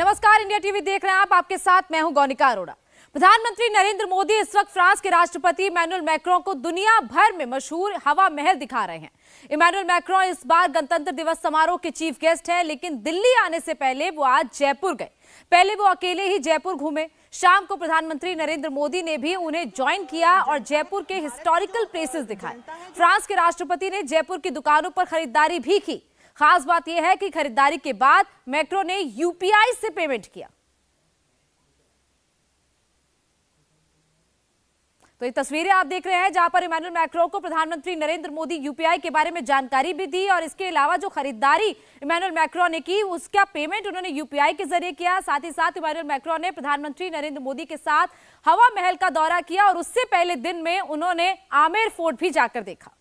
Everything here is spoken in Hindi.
नमस्कार इंडिया टीवी देख रहे हैं आप आपके साथ मैं हूं गौनिका अरोड़ा प्रधानमंत्री नरेंद्र मोदी इस वक्त फ्रांस के राष्ट्रपति इमैनुअल मैक्रों को दुनिया भर में मशहूर हवा महल दिखा रहे हैं इमैनुअल मैक्रों इस बार गणतंत्र दिवस समारोह के चीफ गेस्ट हैं लेकिन दिल्ली आने से पहले वो आज जयपुर गए पहले वो अकेले ही जयपुर घूमे शाम को प्रधानमंत्री नरेंद्र मोदी ने भी उन्हें ज्वाइन किया और जयपुर के हिस्टोरिकल प्लेसेस दिखाए फ्रांस के राष्ट्रपति ने जयपुर की दुकानों पर खरीदारी भी की खास बात यह है कि खरीदारी के बाद मेट्रो ने यूपीआई से पेमेंट किया तो ये तस्वीरें आप देख रहे हैं जहां पर इमानुअल मैक्रो को प्रधानमंत्री नरेंद्र मोदी यूपीआई के बारे में जानकारी भी दी और इसके अलावा जो खरीदारी इमानुअल मैक्रो ने की उसका पेमेंट उन्होंने यूपीआई के जरिए किया साथ ही साथ इमानुअल मैक्रो ने प्रधानमंत्री नरेंद्र मोदी के साथ हवा महल का दौरा किया और उससे पहले दिन में उन्होंने आमेर फोर्ट भी जाकर देखा